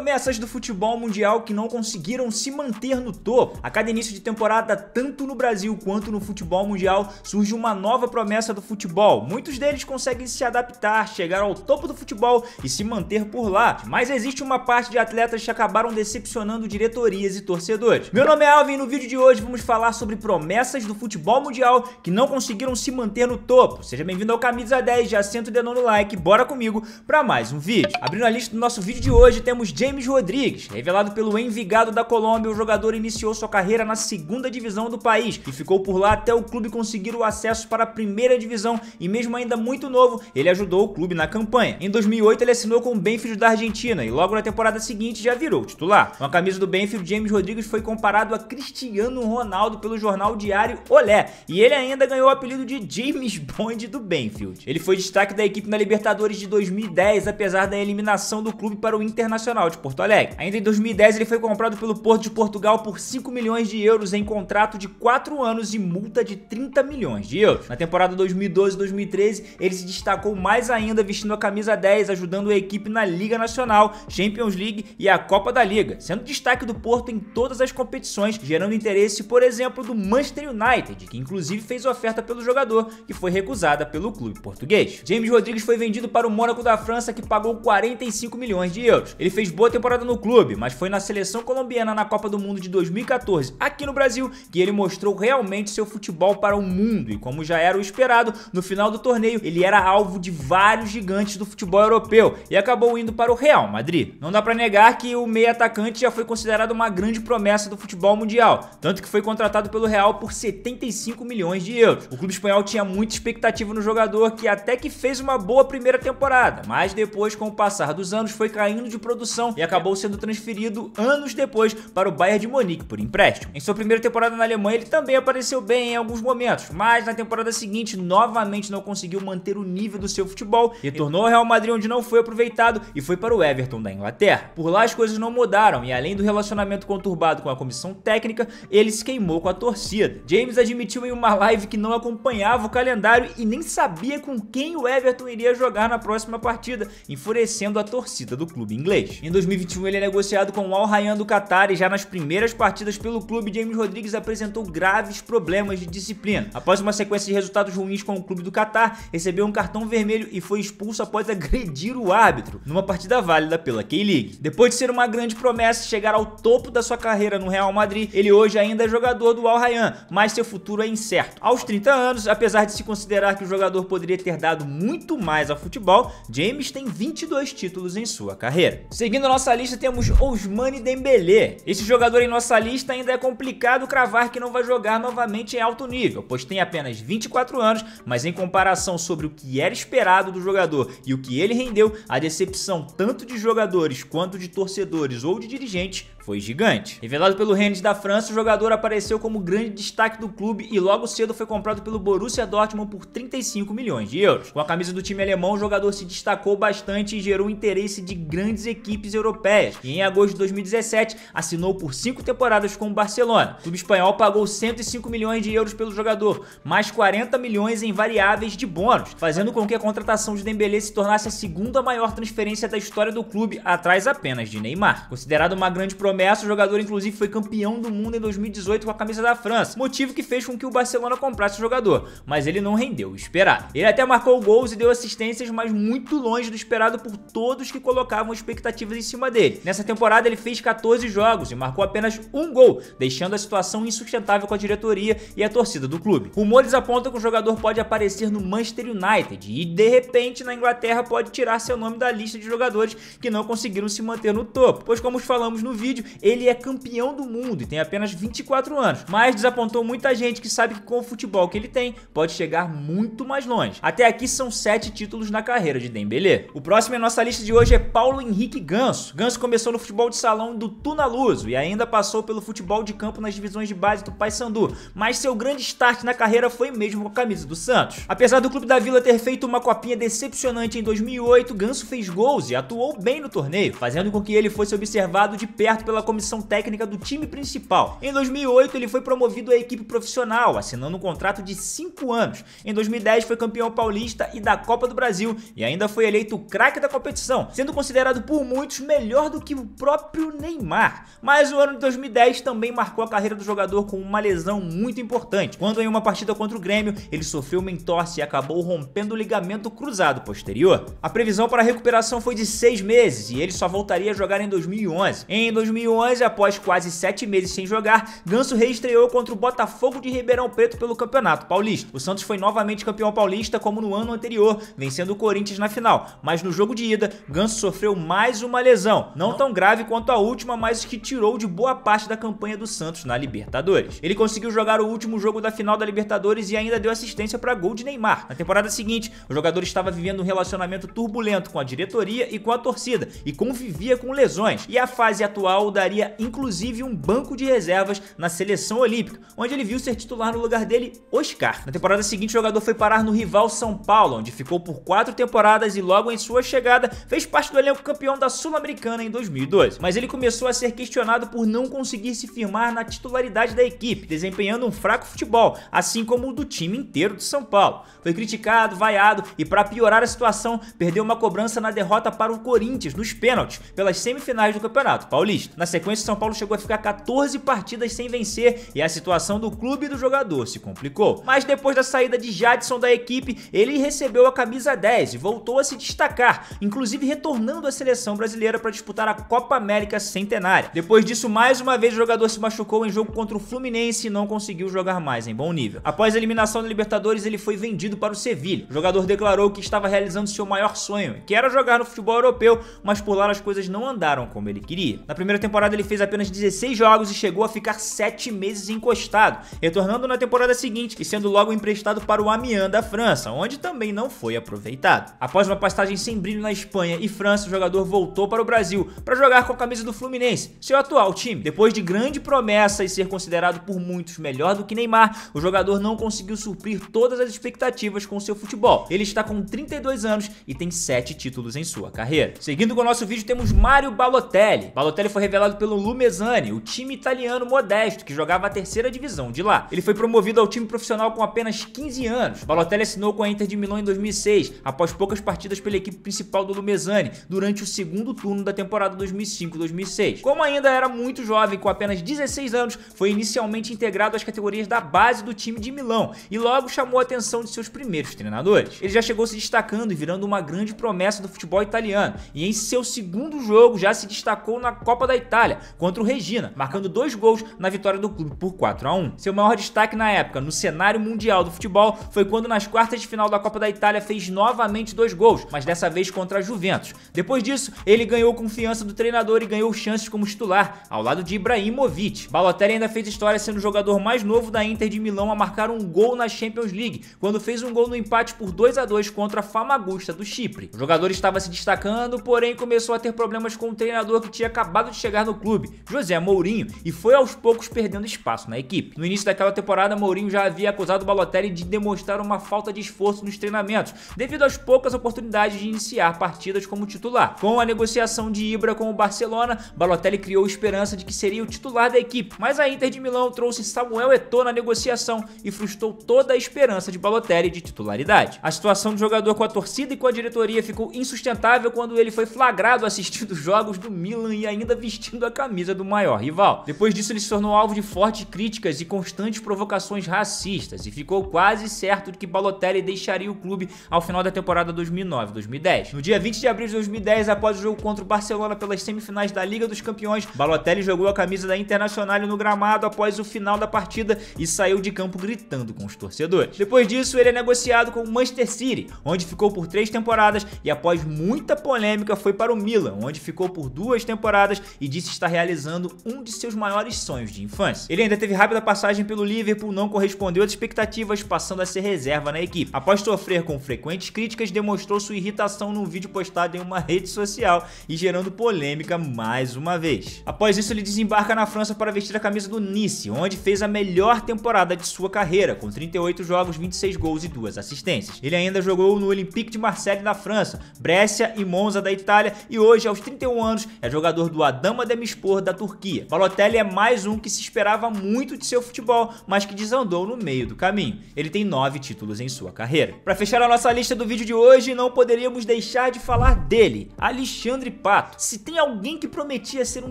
promessas do futebol mundial que não conseguiram se manter no topo. A cada início de temporada, tanto no Brasil quanto no futebol mundial, surge uma nova promessa do futebol. Muitos deles conseguem se adaptar, chegar ao topo do futebol e se manter por lá. Mas existe uma parte de atletas que acabaram decepcionando diretorias e torcedores. Meu nome é Alvin e no vídeo de hoje vamos falar sobre promessas do futebol mundial que não conseguiram se manter no topo. Seja bem-vindo ao Camisa 10, já senta o dedão no like, bora comigo para mais um vídeo. Abrindo a lista do nosso vídeo de hoje, temos James James Rodrigues, revelado pelo Envigado da Colômbia, o jogador iniciou sua carreira na segunda divisão do país e ficou por lá até o clube conseguir o acesso para a primeira divisão e mesmo ainda muito novo, ele ajudou o clube na campanha. Em 2008 ele assinou com o Benfield da Argentina e logo na temporada seguinte já virou titular. Com a camisa do Benfield, James Rodrigues foi comparado a Cristiano Ronaldo pelo jornal diário Olé e ele ainda ganhou o apelido de James Bond do Benfield. Ele foi destaque da equipe na Libertadores de 2010, apesar da eliminação do clube para o Internacional de Porto Alegre. Ainda em 2010 ele foi comprado pelo Porto de Portugal por 5 milhões de euros em contrato de 4 anos e multa de 30 milhões de euros. Na temporada 2012-2013 ele se destacou mais ainda vestindo a camisa 10, ajudando a equipe na Liga Nacional, Champions League e a Copa da Liga, sendo destaque do Porto em todas as competições, gerando interesse, por exemplo, do Manchester United, que inclusive fez oferta pelo jogador, que foi recusada pelo clube português. James Rodrigues foi vendido para o Mônaco da França, que pagou 45 milhões de euros. Ele fez boa boa temporada no clube, mas foi na seleção colombiana na Copa do Mundo de 2014, aqui no Brasil, que ele mostrou realmente seu futebol para o mundo. E como já era o esperado, no final do torneio ele era alvo de vários gigantes do futebol europeu e acabou indo para o Real Madrid. Não dá para negar que o meia atacante já foi considerado uma grande promessa do futebol mundial, tanto que foi contratado pelo Real por 75 milhões de euros. O clube espanhol tinha muita expectativa no jogador que até que fez uma boa primeira temporada, mas depois com o passar dos anos foi caindo de produção e acabou sendo transferido anos depois para o Bayern de Munique por empréstimo. Em sua primeira temporada na Alemanha, ele também apareceu bem em alguns momentos, mas na temporada seguinte novamente não conseguiu manter o nível do seu futebol, retornou ao Real Madrid onde não foi aproveitado e foi para o Everton da Inglaterra. Por lá as coisas não mudaram e além do relacionamento conturbado com a comissão técnica, ele se queimou com a torcida. James admitiu em uma live que não acompanhava o calendário e nem sabia com quem o Everton iria jogar na próxima partida, enfurecendo a torcida do clube inglês. Em 2021 ele é negociado com o Al Rayyan do Qatar e já nas primeiras partidas pelo clube, James Rodrigues apresentou graves problemas de disciplina. Após uma sequência de resultados ruins com o clube do Qatar, recebeu um cartão vermelho e foi expulso após agredir o árbitro, numa partida válida pela K-League. Depois de ser uma grande promessa e chegar ao topo da sua carreira no Real Madrid, ele hoje ainda é jogador do Al Rayyan, mas seu futuro é incerto. Aos 30 anos, apesar de se considerar que o jogador poderia ter dado muito mais ao futebol, James tem 22 títulos em sua carreira. Seguindo nossa lista temos Ousmane Dembélé. Esse jogador em nossa lista ainda é complicado cravar que não vai jogar novamente em alto nível, pois tem apenas 24 anos, mas em comparação sobre o que era esperado do jogador e o que ele rendeu, a decepção tanto de jogadores quanto de torcedores ou de dirigentes foi gigante. Revelado pelo Rennes da França, o jogador apareceu como grande destaque do clube e logo cedo foi comprado pelo Borussia Dortmund por 35 milhões de euros. Com a camisa do time alemão, o jogador se destacou bastante e gerou interesse de grandes equipes europeias. E em agosto de 2017, assinou por cinco temporadas com o Barcelona. O clube espanhol pagou 105 milhões de euros pelo jogador, mais 40 milhões em variáveis de bônus, fazendo com que a contratação de Dembélé se tornasse a segunda maior transferência da história do clube, atrás apenas de Neymar. Considerado uma grande promessa promessa, o jogador inclusive foi campeão do mundo em 2018 com a camisa da França, motivo que fez com que o Barcelona comprasse o jogador, mas ele não rendeu o esperado. Ele até marcou gols e deu assistências, mas muito longe do esperado por todos que colocavam expectativas em cima dele. Nessa temporada ele fez 14 jogos e marcou apenas um gol, deixando a situação insustentável com a diretoria e a torcida do clube. Rumores apontam que o jogador pode aparecer no Manchester United e de repente na Inglaterra pode tirar seu nome da lista de jogadores que não conseguiram se manter no topo, pois como falamos no vídeo, vídeo, ele é campeão do mundo e tem apenas 24 anos, mas desapontou muita gente que sabe que com o futebol que ele tem, pode chegar muito mais longe. Até aqui são 7 títulos na carreira de Dembélé. O próximo em nossa lista de hoje é Paulo Henrique Ganso. Ganso começou no futebol de salão do Tunaluso e ainda passou pelo futebol de campo nas divisões de base do Paysandu, mas seu grande start na carreira foi mesmo com a camisa do Santos. Apesar do clube da Vila ter feito uma copinha decepcionante em 2008, Ganso fez gols e atuou bem no torneio, fazendo com que ele fosse observado de perto pela comissão técnica do time principal. Em 2008, ele foi promovido à equipe profissional, assinando um contrato de 5 anos. Em 2010, foi campeão paulista e da Copa do Brasil e ainda foi eleito craque da competição, sendo considerado por muitos melhor do que o próprio Neymar. Mas o ano de 2010 também marcou a carreira do jogador com uma lesão muito importante, quando em uma partida contra o Grêmio, ele sofreu uma entorse e acabou rompendo o ligamento cruzado posterior. A previsão para a recuperação foi de 6 meses e ele só voltaria a jogar em 2011. Em 2011, 2011, após quase 7 meses sem jogar, Ganso reestreou contra o Botafogo de Ribeirão Preto pelo Campeonato Paulista. O Santos foi novamente campeão paulista como no ano anterior, vencendo o Corinthians na final, mas no jogo de ida, Ganso sofreu mais uma lesão, não tão grave quanto a última, mas que tirou de boa parte da campanha do Santos na Libertadores. Ele conseguiu jogar o último jogo da final da Libertadores e ainda deu assistência para gol de Neymar. Na temporada seguinte, o jogador estava vivendo um relacionamento turbulento com a diretoria e com a torcida e convivia com lesões. E a fase atual moldaria inclusive um banco de reservas na seleção olímpica, onde ele viu ser titular no lugar dele Oscar. Na temporada seguinte, o jogador foi parar no rival São Paulo, onde ficou por quatro temporadas e logo em sua chegada fez parte do elenco campeão da Sul-Americana em 2012. Mas ele começou a ser questionado por não conseguir se firmar na titularidade da equipe, desempenhando um fraco futebol, assim como o do time inteiro de São Paulo. Foi criticado, vaiado e para piorar a situação, perdeu uma cobrança na derrota para o Corinthians nos pênaltis pelas semifinais do Campeonato Paulista. Na sequência, o São Paulo chegou a ficar 14 partidas sem vencer e a situação do clube e do jogador se complicou. Mas depois da saída de Jadson da equipe, ele recebeu a camisa 10 e voltou a se destacar, inclusive retornando à seleção brasileira para disputar a Copa América Centenária. Depois disso, mais uma vez o jogador se machucou em jogo contra o Fluminense e não conseguiu jogar mais em bom nível. Após a eliminação da Libertadores, ele foi vendido para o Sevilha. O jogador declarou que estava realizando seu maior sonho, que era jogar no futebol europeu, mas por lá as coisas não andaram como ele queria. Na primeira temporada temporada ele fez apenas 16 jogos e chegou a ficar 7 meses encostado, retornando na temporada seguinte e sendo logo emprestado para o Amiens da França, onde também não foi aproveitado. Após uma passagem sem brilho na Espanha e França, o jogador voltou para o Brasil para jogar com a camisa do Fluminense, seu atual time. Depois de grande promessa e ser considerado por muitos melhor do que Neymar, o jogador não conseguiu suprir todas as expectativas com seu futebol. Ele está com 32 anos e tem 7 títulos em sua carreira. Seguindo com o nosso vídeo, temos Mário Balotelli. Balotelli foi revelado revelado pelo Lumesani, o time italiano modesto que jogava a terceira divisão de lá. Ele foi promovido ao time profissional com apenas 15 anos. Balotelli assinou com a Inter de Milão em 2006, após poucas partidas pela equipe principal do Lumesani, durante o segundo turno da temporada 2005-2006. Como ainda era muito jovem, com apenas 16 anos, foi inicialmente integrado às categorias da base do time de Milão e logo chamou a atenção de seus primeiros treinadores. Ele já chegou se destacando e virando uma grande promessa do futebol italiano, e em seu segundo jogo já se destacou na Copa da Itália Itália contra o Regina, marcando dois gols na vitória do clube por 4 a 1. Seu maior destaque na época no cenário mundial do futebol foi quando nas quartas de final da Copa da Itália fez novamente dois gols, mas dessa vez contra a Juventus. Depois disso, ele ganhou confiança do treinador e ganhou chances como titular, ao lado de Ibrahimovic. Balotelli ainda fez história sendo o jogador mais novo da Inter de Milão a marcar um gol na Champions League, quando fez um gol no empate por 2 a 2 contra a Famagusta do Chipre. O jogador estava se destacando, porém começou a ter problemas com o treinador que tinha acabado de chegar chegar no clube, José Mourinho, e foi aos poucos perdendo espaço na equipe. No início daquela temporada, Mourinho já havia acusado Balotelli de demonstrar uma falta de esforço nos treinamentos, devido às poucas oportunidades de iniciar partidas como titular. Com a negociação de Ibra com o Barcelona, Balotelli criou esperança de que seria o titular da equipe, mas a Inter de Milão trouxe Samuel Eto'o na negociação e frustrou toda a esperança de Balotelli de titularidade. A situação do jogador com a torcida e com a diretoria ficou insustentável quando ele foi flagrado assistindo jogos do Milan e ainda vestido vestindo a camisa do maior rival. Depois disso, ele se tornou alvo de fortes críticas e constantes provocações racistas e ficou quase certo de que Balotelli deixaria o clube ao final da temporada 2009-2010. No dia 20 de abril de 2010, após o jogo contra o Barcelona pelas semifinais da Liga dos Campeões, Balotelli jogou a camisa da Internacional no gramado após o final da partida e saiu de campo gritando com os torcedores. Depois disso, ele é negociado com o Manchester City, onde ficou por três temporadas e após muita polêmica foi para o Milan, onde ficou por duas temporadas e disse estar realizando um de seus maiores sonhos de infância. Ele ainda teve rápida passagem pelo Liverpool, não correspondeu às expectativas, passando a ser reserva na equipe. Após sofrer com frequentes críticas, demonstrou sua irritação num vídeo postado em uma rede social e gerando polêmica mais uma vez. Após isso, ele desembarca na França para vestir a camisa do Nice, onde fez a melhor temporada de sua carreira, com 38 jogos, 26 gols e duas assistências. Ele ainda jogou no Olympique de Marseille na França, Brescia e Monza da Itália e hoje, aos 31 anos, é jogador do Adama Adama Demirspor da Turquia. Balotelli é mais um que se esperava muito de seu futebol, mas que desandou no meio do caminho. Ele tem nove títulos em sua carreira. Para fechar a nossa lista do vídeo de hoje, não poderíamos deixar de falar dele, Alexandre Pato. Se tem alguém que prometia ser um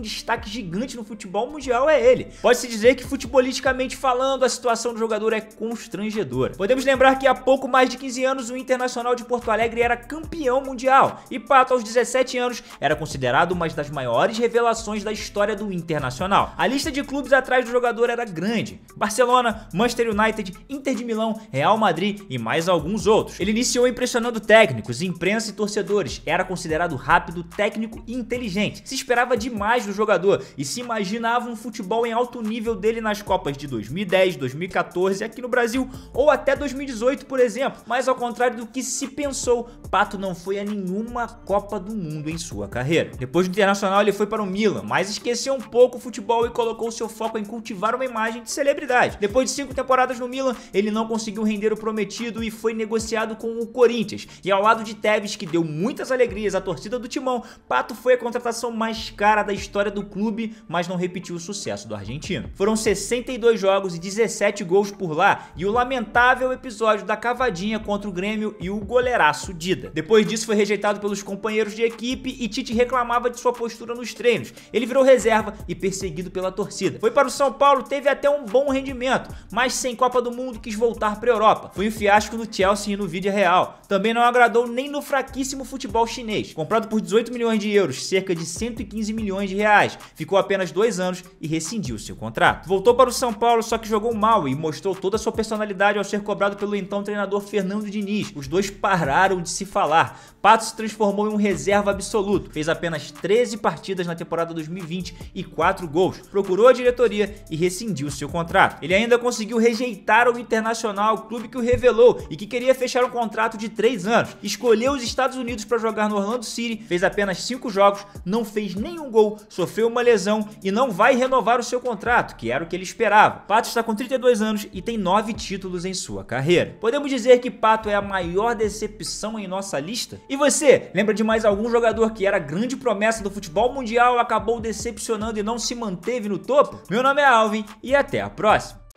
destaque gigante no futebol mundial é ele. Pode-se dizer que futebolisticamente falando, a situação do jogador é constrangedora. Podemos lembrar que há pouco mais de 15 anos o Internacional de Porto Alegre era campeão mundial e Pato aos 17 anos era considerado uma das maiores revelações revelações da história do Internacional. A lista de clubes atrás do jogador era grande: Barcelona, Manchester United, Inter de Milão, Real Madrid e mais alguns outros. Ele iniciou impressionando técnicos, imprensa e torcedores. Era considerado rápido, técnico e inteligente. Se esperava demais do jogador e se imaginava um futebol em alto nível dele nas Copas de 2010, 2014 aqui no Brasil ou até 2018, por exemplo. Mas ao contrário do que se pensou, Pato não foi a nenhuma Copa do Mundo em sua carreira. Depois do Internacional, ele foi para o Milan Milan, mas esqueceu um pouco o futebol e colocou seu foco em cultivar uma imagem de celebridade. Depois de cinco temporadas no Milan, ele não conseguiu render o prometido e foi negociado com o Corinthians. E ao lado de Tevez, que deu muitas alegrias à torcida do Timão, Pato foi a contratação mais cara da história do clube, mas não repetiu o sucesso do argentino. Foram 62 jogos e 17 gols por lá, e o lamentável episódio da cavadinha contra o Grêmio e o goleiraço Dida. Depois disso foi rejeitado pelos companheiros de equipe e Tite reclamava de sua postura nos treinos, ele virou reserva e perseguido pela torcida. Foi para o São Paulo, teve até um bom rendimento, mas sem Copa do Mundo quis voltar para a Europa. Foi um fiasco no Chelsea e no Vídeo Real. Também não agradou nem no fraquíssimo futebol chinês. Comprado por 18 milhões de euros, cerca de 115 milhões de reais. Ficou apenas dois anos e rescindiu seu contrato. Voltou para o São Paulo, só que jogou mal e mostrou toda a sua personalidade ao ser cobrado pelo então treinador Fernando Diniz. Os dois pararam de se falar. Pato se transformou em um reserva absoluto. Fez apenas 13 partidas na temporada temporada 2020 e 4 gols, procurou a diretoria e rescindiu seu contrato. Ele ainda conseguiu rejeitar o Internacional, clube que o revelou e que queria fechar um contrato de 3 anos. Escolheu os Estados Unidos para jogar no Orlando City, fez apenas 5 jogos, não fez nenhum gol, sofreu uma lesão e não vai renovar o seu contrato, que era o que ele esperava. Pato está com 32 anos e tem 9 títulos em sua carreira. Podemos dizer que Pato é a maior decepção em nossa lista? E você, lembra de mais algum jogador que era grande promessa do futebol mundial, acabou decepcionando e não se manteve no topo? Meu nome é Alvin e até a próxima!